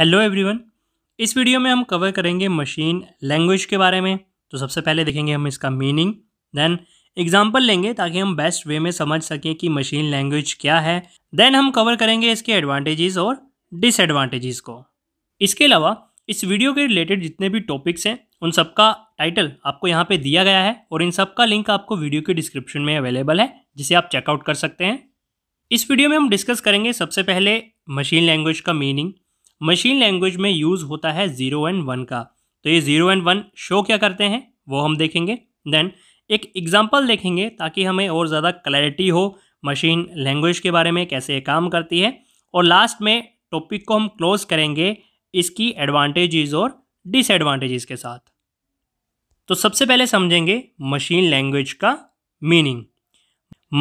hello everyone इस video में हम कवर करेंगे मशीन लैंग्वेज के बारे में तो सबसे पहले देखेंगे हम इसका मीनिंग देन एग्जाम्पल लेंगे ताकि हम बेस्ट वे में समझ सकें कि मशीन लैंग्वेज क्या है देन हम कवर करेंगे इसके एडवांटेजेस और डिसएडवांटेजेस को इसके अलावा इस वीडियो के रिलेटेड जितने भी टॉपिक्स हैं उन सबका टाइटल आपको यहाँ पर दिया गया है और इन सब का लिंक आपको वीडियो के डिस्क्रिप्शन में अवेलेबल है जिसे आप चेकआउट कर सकते हैं इस वीडियो में हम डिस्कस करेंगे सबसे पहले मशीन लैंग्वेज का मीनिंग मशीन लैंग्वेज में यूज़ होता है ज़ीरो एंड वन का तो ये ज़ीरो एंड वन शो क्या करते हैं वो हम देखेंगे देन एक एग्जाम्पल देखेंगे ताकि हमें और ज़्यादा क्लैरिटी हो मशीन लैंग्वेज के बारे में कैसे काम करती है और लास्ट में टॉपिक को हम क्लोज करेंगे इसकी एडवांटेजेस और डिसएडवांटेजेस के साथ तो सबसे पहले समझेंगे मशीन लैंग्वेज का मीनिंग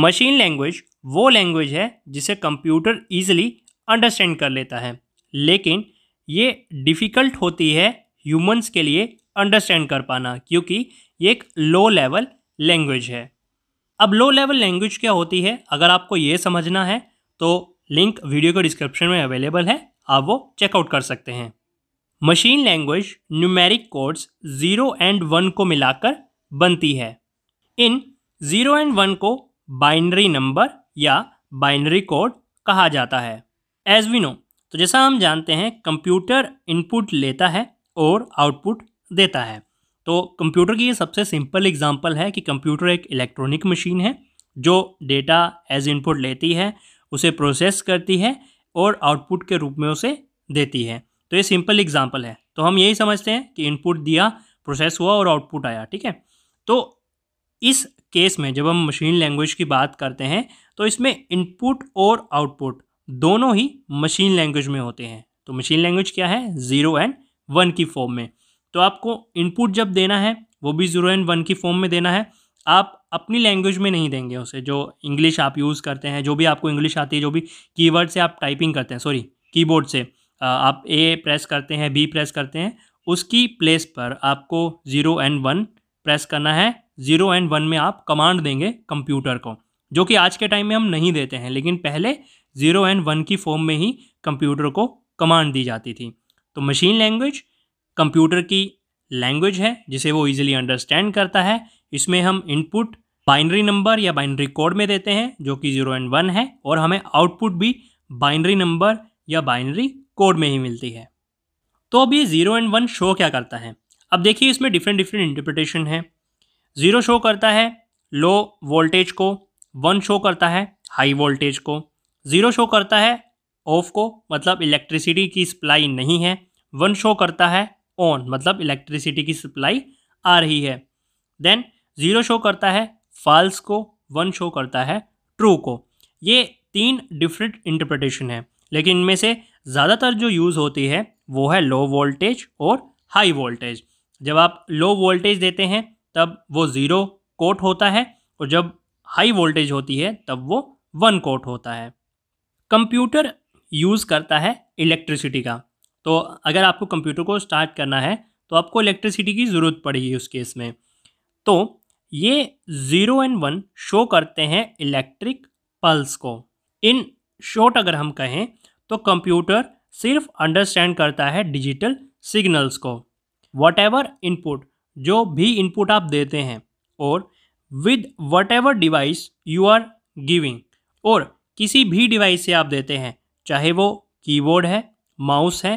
मशीन लैंग्वेज वो लैंग्वेज है जिसे कंप्यूटर ईजिली अंडरस्टैंड कर लेता है लेकिन ये डिफ़िकल्ट होती है ह्यूमंस के लिए अंडरस्टैंड कर पाना क्योंकि ये एक लो लेवल लैंग्वेज है अब लो लेवल लैंग्वेज क्या होती है अगर आपको ये समझना है तो लिंक वीडियो के डिस्क्रिप्शन में अवेलेबल है आप वो चेकआउट कर सकते हैं machine language numeric codes zero and one को मिलाकर बनती है इन ज़ीरो एंड वन को बाइनरी नंबर या बाइनरी कोड कहा जाता है एज वी नो तो जैसा हम जानते हैं कंप्यूटर इनपुट लेता है और आउटपुट देता है तो कंप्यूटर की ये सबसे सिंपल एग्जांपल है कि कंप्यूटर एक इलेक्ट्रॉनिक मशीन है जो डेटा एज इनपुट लेती है उसे प्रोसेस करती है और आउटपुट के रूप में उसे देती है तो ये सिंपल एग्जांपल है तो हम यही समझते हैं कि इनपुट दिया प्रोसेस हुआ और आउटपुट आया ठीक है तो इस केस में जब हम मशीन लैंग्वेज की बात करते हैं तो इसमें इनपुट और आउटपुट दोनों ही मशीन लैंग्वेज में होते हैं तो मशीन लैंग्वेज क्या है ज़ीरो एंड वन की फॉर्म में तो आपको इनपुट जब देना है वो भी ज़ीरो एंड वन की फॉर्म में देना है आप अपनी लैंग्वेज में नहीं देंगे उसे जो इंग्लिश आप यूज़ करते हैं जो भी आपको इंग्लिश आती है जो भी कीवर्ड से आप टाइपिंग करते हैं सॉरी कीबोर्ड से आप ए प्रेस करते हैं बी प्रेस करते हैं उसकी प्लेस पर आपको ज़ीरो एंड वन प्रेस करना है ज़ीरो एंड वन में आप कमांड देंगे कंप्यूटर को जो कि आज के टाइम में हम नहीं देते हैं लेकिन पहले ज़ीरो एंड वन की फॉर्म में ही कंप्यूटर को कमांड दी जाती थी तो मशीन लैंग्वेज कंप्यूटर की लैंग्वेज है जिसे वो ईजिली अंडरस्टैंड करता है इसमें हम इनपुट बाइनरी नंबर या बाइनरी कोड में देते हैं जो कि ज़ीरो एंड वन है और हमें आउटपुट भी बाइनरी नंबर या बाइनरी कोड में ही मिलती है तो अब ये ज़ीरो एंड वन शो क्या करता है अब देखिए इसमें डिफरेंट डिफरेंट इंटरप्रिटेशन है ज़ीरो शो करता है लो वोल्टेज को वन शो करता है हाई वोल्टेज को ज़ीरो शो करता है ऑफ को मतलब इलेक्ट्रिसिटी की सप्लाई नहीं है वन शो करता है ऑन मतलब इलेक्ट्रिसिटी की सप्लाई आ रही है देन ज़ीरो शो करता है फॉल्स को वन शो करता है ट्रू को ये तीन डिफरेंट इंटरप्रटेशन है लेकिन इनमें से ज़्यादातर जो यूज़ होती है वो है लो वोल्टेज और हाई वोल्टेज जब आप लो वोल्टेज देते हैं तब वो ज़ीरो कोट होता है और जब हाई वोल्टेज होती है तब वो वन कोट होता है कंप्यूटर यूज़ करता है इलेक्ट्रिसिटी का तो अगर आपको कंप्यूटर को स्टार्ट करना है तो आपको इलेक्ट्रिसिटी की ज़रूरत पड़ेगी उस केस में तो ये ज़ीरो एंड वन शो करते हैं इलेक्ट्रिक पल्स को इन शॉर्ट अगर हम कहें तो कंप्यूटर सिर्फ अंडरस्टैंड करता है डिजिटल सिग्नल्स को वट एवर इनपुट जो भी इनपुट आप देते हैं और with whatever device you are giving और किसी भी डिवाइस से आप देते हैं चाहे वो कीबोर्ड है माउस है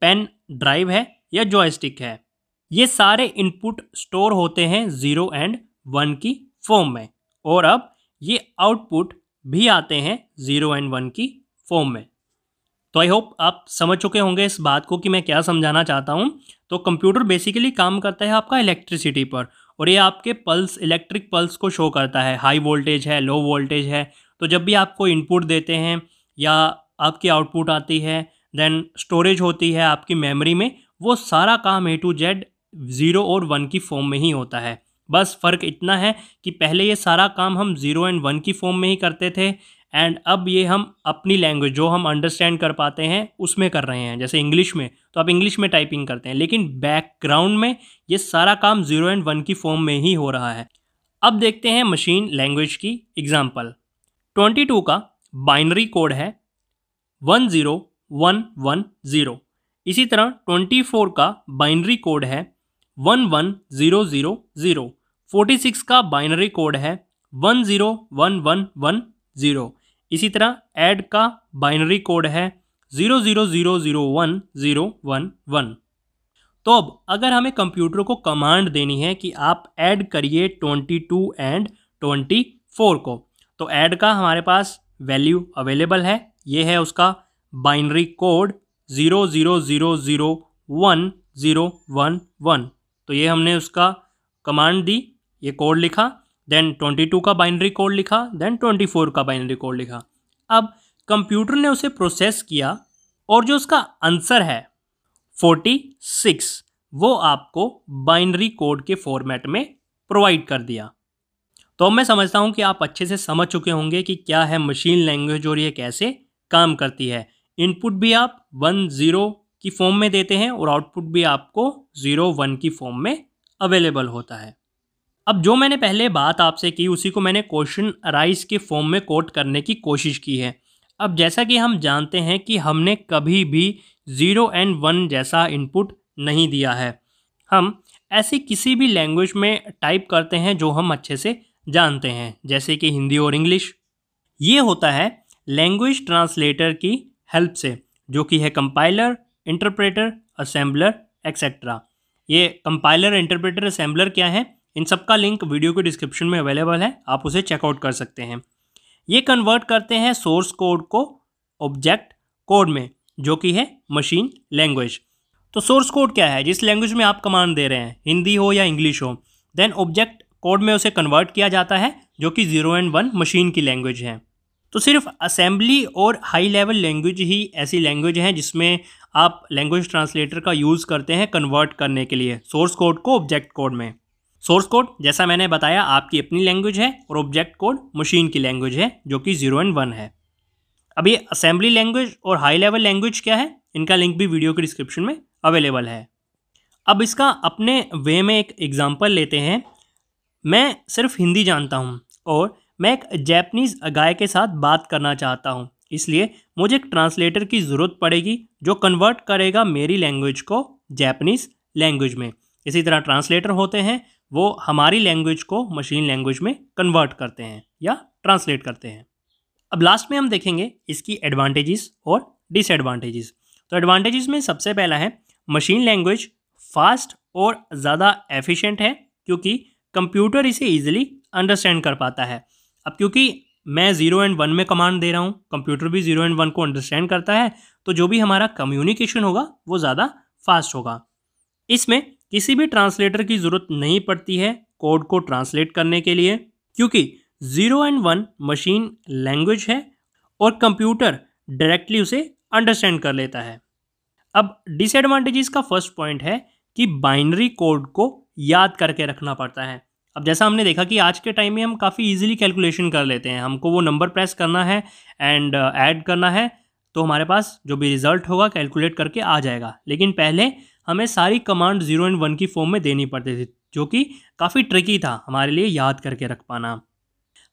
पेन ड्राइव है या जॉयस्टिक है ये सारे इनपुट स्टोर होते हैं ज़ीरो एंड वन की फॉर्म में और अब ये आउटपुट भी आते हैं ज़ीरो एंड वन की फॉर्म में तो आई होप आप समझ चुके होंगे इस बात को कि मैं क्या समझाना चाहता हूँ तो कंप्यूटर बेसिकली काम करता है आपका इलेक्ट्रिसिटी पर और ये आपके पल्स इलेक्ट्रिक पल्स को शो करता है हाई वोल्टेज है लो वोल्टेज है तो जब भी आपको इनपुट देते हैं या आपकी आउटपुट आती है देन स्टोरेज होती है आपकी मेमोरी में वो सारा काम ए टू जेड ज़ीरो और वन की फॉर्म में ही होता है बस फ़र्क इतना है कि पहले ये सारा काम हम ज़ीरो एंड वन की फॉर्म में ही करते थे एंड अब ये हम अपनी लैंग्वेज जो हम अंडरस्टैंड कर पाते हैं उसमें कर रहे हैं जैसे इंग्लिश में तो आप इंग्लिश में टाइपिंग करते हैं लेकिन बैकग्राउंड में ये सारा काम ज़ीरो एंड वन की फॉर्म में ही हो रहा है अब देखते हैं मशीन लैंग्वेज की एग्ज़ाम्पल ट्वेंटी टू का बाइनरी कोड है one zero one one zero इसी तरह ट्वेंटी फोर का बाइनरी कोड है one one zero zero zero forty six का बाइनरी कोड है one zero one one one zero इसी तरह एड का बाइनरी कोड है zero zero zero zero one zero one one तो अब अगर हमें कंप्यूटर को कमांड देनी है कि आप ऐड करिए twenty two and twenty four को तो ऐड का हमारे पास वैल्यू अवेलेबल है ये है उसका binary code zero zero zero zero one zero one one तो ये हमने उसका कमांड दी ये कोड लिखा देन ट्वेंटी टू का बाइनरी कोड लिखा देन ट्वेंटी फोर का बाइनरी कोड लिखा अब कंप्यूटर ने उसे प्रोसेस किया और जो उसका आंसर है फोर्टी सिक्स वो आपको बाइनरी कोड के फॉर्मेट में प्रोवाइड कर दिया तो मैं समझता हूँ कि आप अच्छे से समझ चुके होंगे कि क्या है मशीन लैंग्वेज और ये कैसे काम करती है इनपुट भी आप वन ज़ीरो की फॉर्म में देते हैं और आउटपुट भी आपको ज़ीरो वन की फॉर्म में अवेलेबल होता है अब जो मैंने पहले बात आपसे की उसी को मैंने क्वेश्चन राइज के फॉर्म में कोट करने की कोशिश की है अब जैसा कि हम जानते हैं कि हमने कभी भी ज़ीरो एंड वन जैसा इनपुट नहीं दिया है हम ऐसी किसी भी लैंग्वेज में टाइप करते हैं जो हम अच्छे से जानते हैं जैसे कि हिंदी और इंग्लिश ये होता है लैंग्वेज ट्रांसलेटर की हेल्प से जो कि है कंपाइलर इंटरप्रेटर असेंबलर एक्सेट्रा ये कंपाइलर इंटरप्रेटर असेंबलर क्या है इन सब का लिंक वीडियो के डिस्क्रिप्शन में अवेलेबल है आप उसे चेकआउट कर सकते हैं ये कन्वर्ट करते हैं सोर्स कोड को ऑब्जेक्ट कोड में जो कि है मशीन लैंग्वेज तो सोर्स कोड क्या है जिस लैंग्वेज में आप कमांड दे रहे हैं हिंदी हो या इंग्लिश हो देन ऑब्जेक्ट कोड में उसे कन्वर्ट किया जाता है जो कि ज़ीरो एंड वन मशीन की लैंग्वेज है तो सिर्फ असेंबली और हाई लेवल लैंग्वेज ही ऐसी लैंग्वेज हैं जिसमें आप लैंग्वेज ट्रांसलेटर का यूज़ करते हैं कन्वर्ट करने के लिए सोर्स कोड को ऑब्जेक्ट कोड में सोर्स कोड जैसा मैंने बताया आपकी अपनी लैंग्वेज है और ऑब्जेक्ट कोड मशीन की लैंग्वेज है जो कि ज़ीरो एंड वन है अब ये असेंबली लैंग्वेज और हाई लेवल लैंग्वेज क्या है इनका लिंक भी वीडियो के डिस्क्रिप्शन में अवेलेबल है अब इसका अपने वे में एक एग्ज़ाम्पल लेते हैं मैं सिर्फ हिंदी जानता हूँ और मैं एक जैपनीज़ गाय के साथ बात करना चाहता हूँ इसलिए मुझे एक ट्रांसलेटर की ज़रूरत पड़ेगी जो कन्वर्ट करेगा मेरी लैंग्वेज को जैपनीज़ लैंग्वेज में इसी तरह ट्रांसलेटर होते हैं वो हमारी लैंग्वेज को मशीन लैंग्वेज में कन्वर्ट करते हैं या ट्रांसलेट करते हैं अब लास्ट में हम देखेंगे इसकी एडवांटेजेस और डिसएडवांटेजेस तो एडवांटेजेस में सबसे पहला है मशीन लैंग्वेज फास्ट और ज़्यादा एफिशिएंट है क्योंकि कंप्यूटर इसे ईजिली अंडरस्टैंड कर पाता है अब क्योंकि मैं ज़ीरो एंड वन में कमांड दे रहा हूँ कंप्यूटर भी ज़ीरो एंड वन को अंडरस्टैंड करता है तो जो भी हमारा कम्युनिकेशन होगा वो ज़्यादा फास्ट होगा इसमें किसी भी ट्रांसलेटर की ज़रूरत नहीं पड़ती है कोड को ट्रांसलेट करने के लिए क्योंकि zero and one machine language है और कंप्यूटर डायरेक्टली उसे अंडरस्टैंड कर लेता है अब डिसएडवांटेजेस का फर्स्ट पॉइंट है कि बाइनरी कोड को याद करके रखना पड़ता है अब जैसा हमने देखा कि आज के टाइम में हम काफ़ी इजीली कैलकुलेशन कर लेते हैं हमको वो नंबर प्रेस करना है एंड ऐड uh, करना है तो हमारे पास जो भी रिज़ल्ट होगा कैलकुलेट करके आ जाएगा लेकिन पहले हमें सारी कमांड जीरो एंड वन की फॉर्म में देनी पड़ती थी जो कि काफ़ी ट्रिकी था हमारे लिए याद करके रख पाना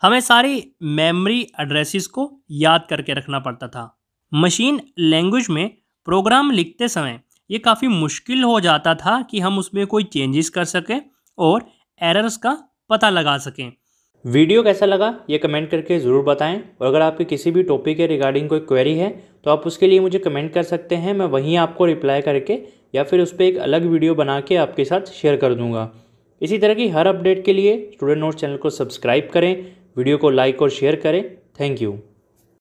हमें सारी मेमोरी एड्रेसेस को याद करके रखना पड़ता था मशीन लैंग्वेज में प्रोग्राम लिखते समय ये काफ़ी मुश्किल हो जाता था कि हम उसमें कोई चेंजेस कर सकें और एरर्स का पता लगा सकें वीडियो कैसा लगा ये कमेंट करके ज़रूर बताएं और अगर आपके किसी भी टॉपिक के रिगार्डिंग कोई क्वेरी है तो आप उसके लिए मुझे कमेंट कर सकते हैं मैं वहीं आपको रिप्लाई करके या फिर उस पर एक अलग वीडियो बना के आपके साथ शेयर कर दूंगा इसी तरह की हर अपडेट के लिए स्टूडेंट नोट चैनल को सब्सक्राइब करें वीडियो को लाइक और शेयर करें थैंक यू